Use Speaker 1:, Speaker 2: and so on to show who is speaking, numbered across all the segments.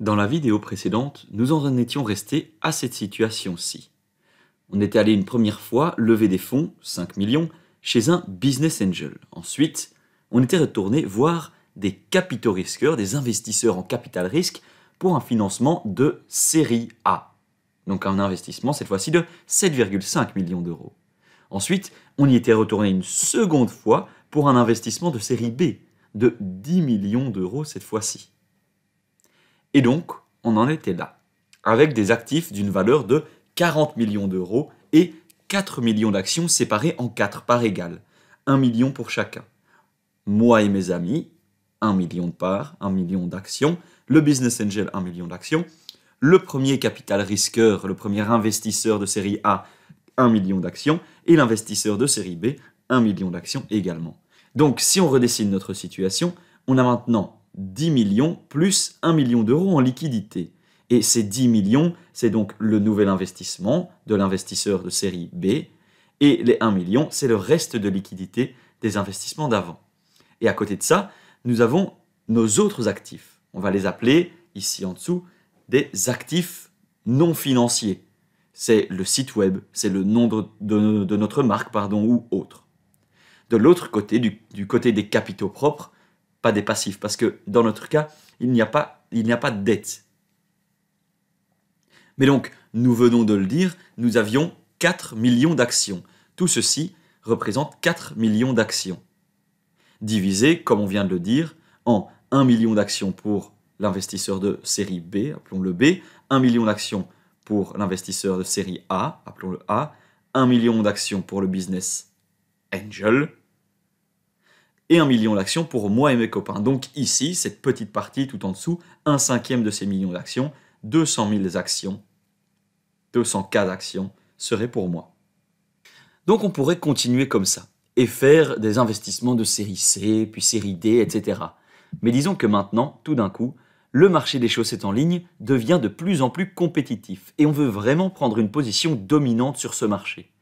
Speaker 1: Dans la vidéo précédente, nous en étions restés à cette situation-ci. On était allé une première fois lever des fonds, 5 millions, chez un business angel. Ensuite, on était retourné voir des capitaux risqueurs, des investisseurs en capital risque, pour un financement de série A. Donc un investissement cette fois-ci de 7,5 millions d'euros. Ensuite, on y était retourné une seconde fois pour un investissement de série B, de 10 millions d'euros cette fois-ci. Et donc, on en était là, avec des actifs d'une valeur de 40 millions d'euros et 4 millions d'actions séparées en 4 parts égales, 1 million pour chacun. Moi et mes amis, 1 million de parts, 1 million d'actions, le business angel 1 million d'actions, le premier capital risqueur, le premier investisseur de série A 1 million d'actions et l'investisseur de série B 1 million d'actions également. Donc si on redessine notre situation, on a maintenant 10 millions plus 1 million d'euros en liquidité. Et ces 10 millions, c'est donc le nouvel investissement de l'investisseur de série B, et les 1 million, c'est le reste de liquidité des investissements d'avant. Et à côté de ça, nous avons nos autres actifs. On va les appeler, ici en dessous, des actifs non financiers. C'est le site web, c'est le nom de, notre marque, pardon, ou autre. De l'autre côté, du côté des capitaux propres, pas des passifs, parce que dans notre cas, il n'y a pas, il n'y a pas de dette. Mais donc, nous venons de le dire, nous avions 4 millions d'actions. Tout ceci représente 4 millions d'actions. Divisé, comme on vient de le dire, en 1 million d'actions pour l'investisseur de série B, appelons-le B, 1 million d'actions pour l'investisseur de série A, appelons-le A, 1 million d'actions pour le business Angel, et un million d'actions pour moi et mes copains. Donc ici, cette petite partie tout en dessous, un cinquième de ces millions d'actions, 200 000 actions, 200 cas d'actions, seraient pour moi. Donc on pourrait continuer comme ça et faire des investissements de série C, puis série D, etc. Mais disons que maintenant, tout d'un coup, le marché des chaussettes en ligne devient de plus en plus compétitif et on veut vraiment prendre une position dominante sur ce marché.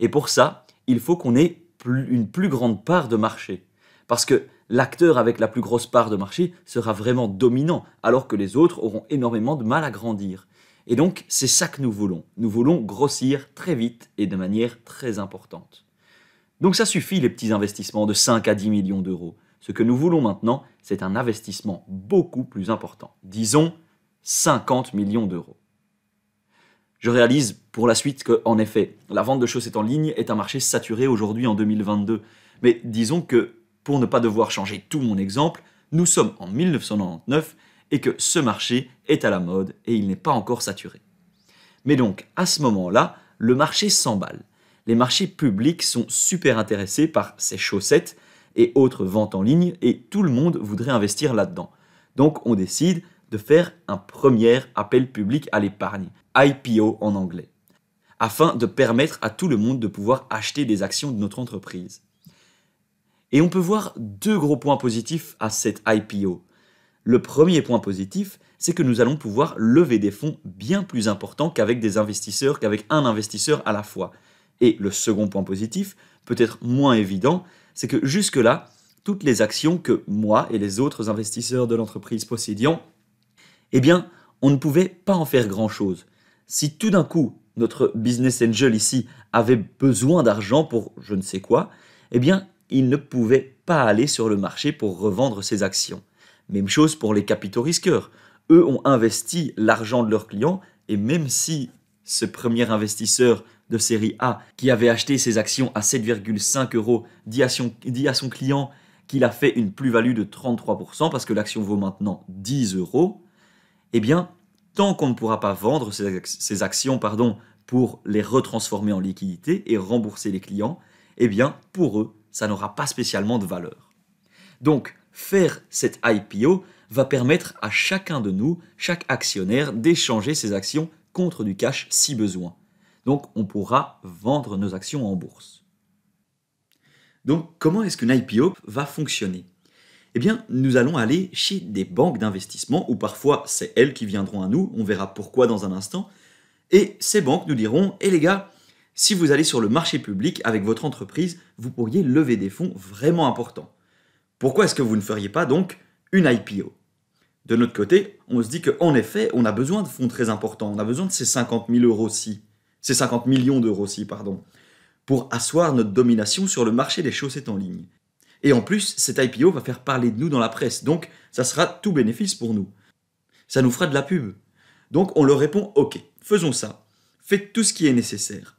Speaker 1: Et pour ça, il faut qu'on ait une plus grande part de marché. Parce que l'acteur avec la plus grosse part de marché sera vraiment dominant, alors que les autres auront énormément de mal à grandir. Et donc, c'est ça que nous voulons. Nous voulons grossir très vite et de manière très importante. Donc ça suffit les petits investissements de 5 à 10 millions d'euros. Ce que nous voulons maintenant, c'est un investissement beaucoup plus important. Disons 50 millions d'euros. Je réalise pour la suite qu'en effet, la vente de chaussettes en ligne est un marché saturé aujourd'hui en 2022. Mais disons que pour ne pas devoir changer tout mon exemple, nous sommes en 1999 et que ce marché est à la mode et il n'est pas encore saturé. Mais donc, à ce moment-là, le marché s'emballe. Les marchés publics sont super intéressés par ces chaussettes et autres ventes en ligne et tout le monde voudrait investir là-dedans. Donc on décide de faire un premier appel public à l'épargne, IPO en anglais, afin de permettre à tout le monde de pouvoir acheter des actions de notre entreprise. Et on peut voir deux gros points positifs à cette IPO. Le premier point positif, c'est que nous allons pouvoir lever des fonds bien plus importants qu'avec des investisseurs, qu'avec un investisseur à la fois. Et le second point positif, peut-être moins évident, c'est que jusque-là, toutes les actions que moi et les autres investisseurs de l'entreprise possédions, eh bien, on ne pouvait pas en faire grand-chose. Si tout d'un coup, notre business angel ici avait besoin d'argent pour je ne sais quoi, eh bien, il ne pouvait pas aller sur le marché pour revendre ses actions. Même chose pour les capitaux risqueurs. Eux ont investi l'argent de leurs clients et même si ce premier investisseur de série A qui avait acheté ses actions à 7,5 euros dit à son, client qu'il a fait une plus-value de 33% parce que l'action vaut maintenant 10 euros, eh bien, tant qu'on ne pourra pas vendre ces actions pardon, pour les retransformer en liquidité et rembourser les clients, eh bien, pour eux, ça n'aura pas spécialement de valeur. Donc, faire cette IPO va permettre à chacun de nous, chaque actionnaire, d'échanger ses actions contre du cash si besoin. Donc, on pourra vendre nos actions en bourse. Donc, comment est-ce qu'une IPO va fonctionner eh bien, nous allons aller chez des banques d'investissement, ou parfois c'est elles qui viendront à nous, on verra pourquoi dans un instant, et ces banques nous diront, hé eh les gars, si vous allez sur le marché public avec votre entreprise, vous pourriez lever des fonds vraiment importants. Pourquoi est-ce que vous ne feriez pas donc une IPO De notre côté, on se dit qu'en effet, on a besoin de fonds très importants, on a besoin de ces 50 euros ces 50 millions d'euros-ci, pardon, pour asseoir notre domination sur le marché des chaussettes en ligne. Et en plus, cette IPO va faire parler de nous dans la presse, donc ça sera tout bénéfice pour nous. Ça nous fera de la pub. Donc on leur répond OK, faisons ça. Faites tout ce qui est nécessaire.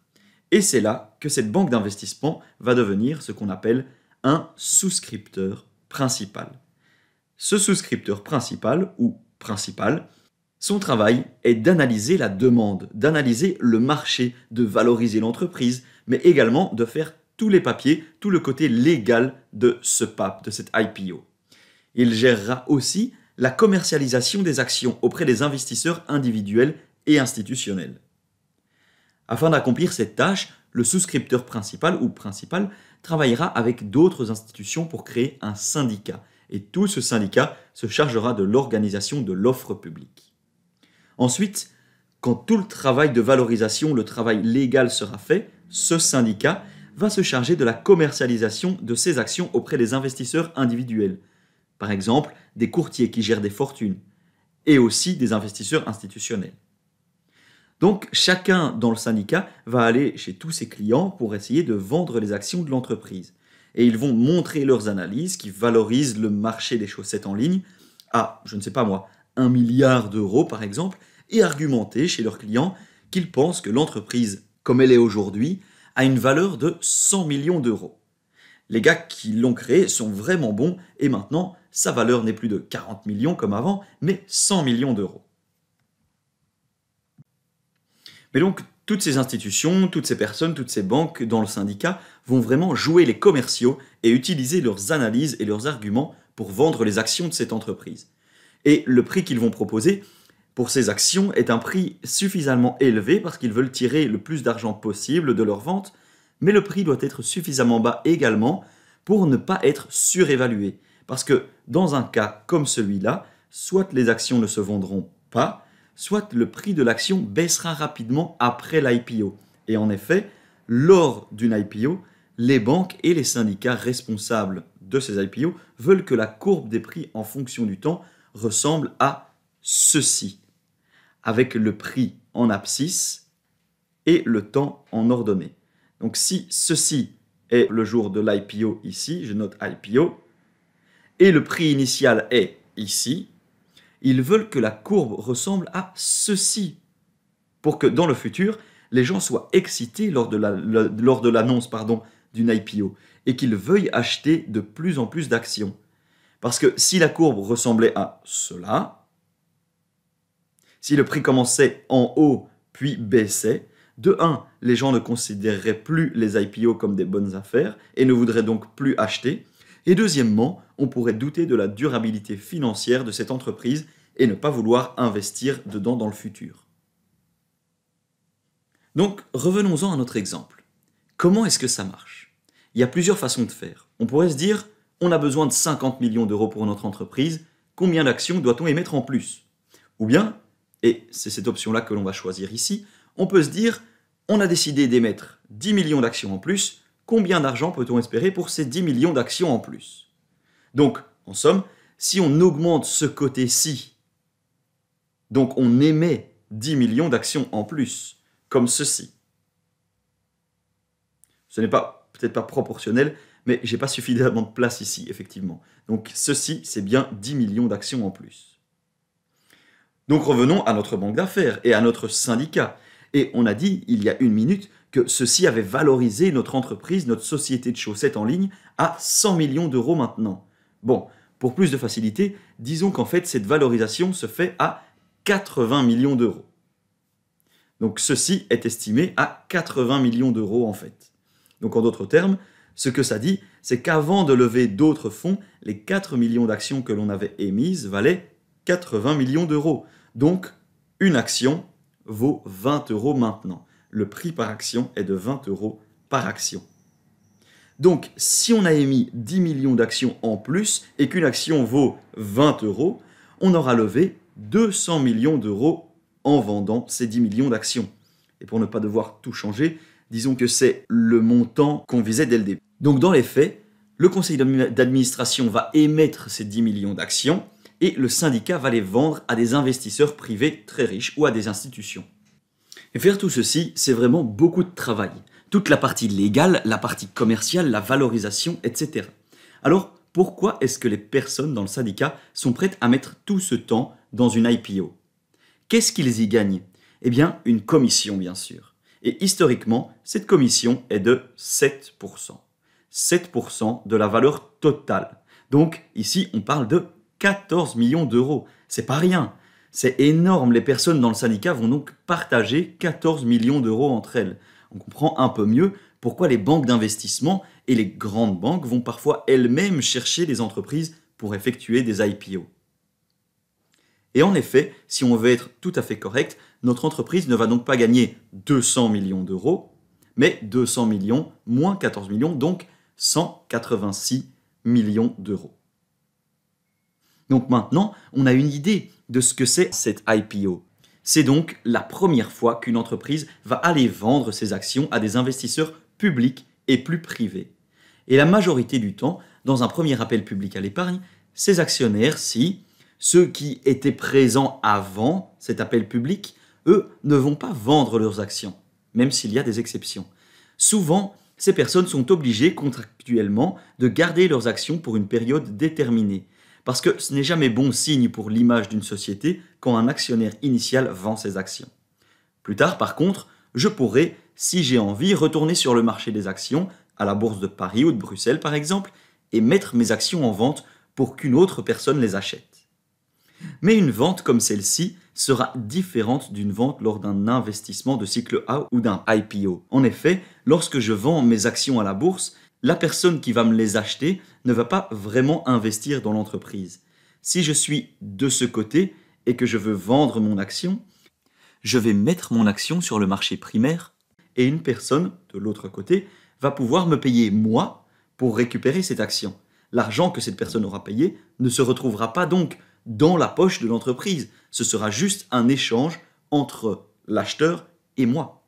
Speaker 1: Et c'est là que cette banque d'investissement va devenir ce qu'on appelle un souscripteur principal. Ce souscripteur principal ou principal, son travail est d'analyser la demande, d'analyser le marché, de valoriser l'entreprise, mais également de faire tous les papiers, tout le côté légal de ce pape, de cette IPO. Il gérera aussi la commercialisation des actions auprès des investisseurs individuels et institutionnels. Afin d'accomplir cette tâche, le souscripteur principal ou principal travaillera avec d'autres institutions pour créer un syndicat, et tout ce syndicat se chargera de l'organisation de l'offre publique. Ensuite, quand tout le travail de valorisation, le travail légal sera fait, ce syndicat va se charger de la commercialisation de ses actions auprès des investisseurs individuels, par exemple des courtiers qui gèrent des fortunes, et aussi des investisseurs institutionnels. Donc chacun dans le syndicat va aller chez tous ses clients pour essayer de vendre les actions de l'entreprise. Et ils vont montrer leurs analyses qui valorisent le marché des chaussettes en ligne à, je ne sais pas moi, un milliard d'euros par exemple, et argumenter chez leurs clients qu'ils pensent que l'entreprise, comme elle est aujourd'hui, a une valeur de 100 millions d'euros. Les gars qui l'ont créé sont vraiment bons et maintenant, sa valeur n'est plus de 40 millions comme avant, mais 100 millions d'euros. Mais donc, toutes ces institutions, toutes ces personnes, toutes ces banques dans le syndicat vont vraiment jouer les commerciaux et utiliser leurs analyses et leurs arguments pour vendre les actions de cette entreprise. Et le prix qu'ils vont proposer pour ces actions est un prix suffisamment élevé parce qu'ils veulent tirer le plus d'argent possible de leur vente, mais le prix doit être suffisamment bas également pour ne pas être surévalué. Parce que dans un cas comme celui-là, soit les actions ne se vendront pas, soit le prix de l'action baissera rapidement après l'IPO. Et en effet, lors d'une IPO, les banques et les syndicats responsables de ces IPO veulent que la courbe des prix en fonction du temps ressemble à ceci, avec le prix en abscisse et le temps en ordonnée. Donc si ceci est le jour de l'IPO ici, je note IPO, et le prix initial est ici, ils veulent que la courbe ressemble à ceci, pour que dans le futur, les gens soient excités lors de l'annonce d'une IPO et qu'ils veuillent acheter de plus en plus d'actions. Parce que si la courbe ressemblait à cela, si le prix commençait en haut puis baissait, de 1, les gens ne considéreraient plus les IPO comme des bonnes affaires et ne voudraient donc plus acheter. Et deuxièmement, on pourrait douter de la durabilité financière de cette entreprise et ne pas vouloir investir dedans dans le futur. Donc revenons-en à notre exemple. Comment est-ce que ça marche Il y a plusieurs façons de faire. On pourrait se dire, on a besoin de 50 millions d'euros pour notre entreprise, combien d'actions doit-on émettre en plus Ou bien, et c'est cette option-là que l'on va choisir ici, on peut se dire, on a décidé d'émettre 10 millions d'actions en plus, combien d'argent peut-on espérer pour ces 10 millions d'actions en plus Donc, en somme, si on augmente ce côté-ci, donc on émet 10 millions d'actions en plus, comme ceci. Ce n'est pas peut-être pas proportionnel, mais j'ai pas suffisamment de place ici, effectivement. Donc ceci, c'est bien 10 millions d'actions en plus. Donc revenons à notre banque d'affaires et à notre syndicat. Et on a dit, il y a une minute, que ceci avait valorisé notre entreprise, notre société de chaussettes en ligne, à 100 millions d'euros maintenant. Bon, pour plus de facilité, disons qu'en fait cette valorisation se fait à 80 millions d'euros. Donc ceci est estimé à 80 millions d'euros en fait. Donc en d'autres termes, ce que ça dit, c'est qu'avant de lever d'autres fonds, les 4 millions d'actions que l'on avait émises valaient 80 millions d'euros. Donc une action vaut 20 euros maintenant le prix par action est de 20 euros par action. Donc, si on a émis 10 millions d'actions en plus et qu'une action vaut 20 euros, on aura levé 200 millions d'euros en vendant ces 10 millions d'actions. Et pour ne pas devoir tout changer, disons que c'est le montant qu'on visait dès le début. Donc, dans les faits, le conseil d'administration va émettre ces 10 millions d'actions et le syndicat va les vendre à des investisseurs privés très riches ou à des institutions. Et faire tout ceci, c'est vraiment beaucoup de travail. Toute la partie légale, la partie commerciale, la valorisation, etc. Alors, pourquoi est-ce que les personnes dans le syndicat sont prêtes à mettre tout ce temps dans une IPO Qu'est-ce qu'ils y gagnent Eh bien, une commission, bien sûr. Et historiquement, cette commission est de 7%. 7% de la valeur totale. Donc, ici, on parle de 14 millions d'euros. C'est pas rien. C'est énorme. Les personnes dans le syndicat vont donc partager 14 millions d'euros entre elles. On comprend un peu mieux pourquoi les banques d'investissement et les grandes banques vont parfois elles-mêmes chercher des entreprises pour effectuer des IPO. Et en effet, si on veut être tout à fait correct, notre entreprise ne va donc pas gagner 200 millions d'euros, mais 200 millions moins 14 millions, donc 186 millions d'euros. Donc maintenant, on a une idée de ce que c'est cette IPO. C'est donc la première fois qu'une entreprise va aller vendre ses actions à des investisseurs publics et plus privés. Et la majorité du temps, dans un premier appel public à l'épargne, ces actionnaires, si ceux qui étaient présents avant cet appel public, eux, ne vont pas vendre leurs actions, même s'il y a des exceptions. Souvent, ces personnes sont obligées contractuellement de garder leurs actions pour une période déterminée, parce que ce n'est jamais bon signe pour l'image d'une société quand un actionnaire initial vend ses actions. Plus tard, par contre, je pourrais, si j'ai envie, retourner sur le marché des actions, à la bourse de Paris ou de Bruxelles par exemple, et mettre mes actions en vente pour qu'une autre personne les achète. Mais une vente comme celle-ci sera différente d'une vente lors d'un investissement de cycle A ou d'un IPO. En effet, lorsque je vends mes actions à la bourse, la personne qui va me les acheter ne va pas vraiment investir dans l'entreprise. Si je suis de ce côté et que je veux vendre mon action, je vais mettre mon action sur le marché primaire et une personne de l'autre côté va pouvoir me payer moi pour récupérer cette action. L'argent que cette personne aura payé ne se retrouvera pas donc dans la poche de l'entreprise, ce sera juste un échange entre l'acheteur et moi.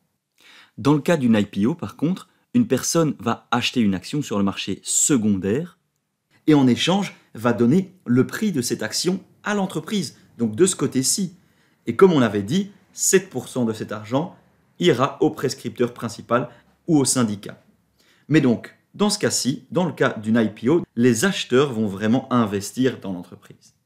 Speaker 1: Dans le cas d'une IPO par contre, une personne va acheter une action sur le marché secondaire et en échange va donner le prix de cette action à l'entreprise, donc de ce côté-ci. Et comme on l'avait dit, 7% de cet argent ira au prescripteur principal ou au syndicat. Mais donc, dans ce cas-ci, dans le cas d'une IPO, les acheteurs vont vraiment investir dans l'entreprise.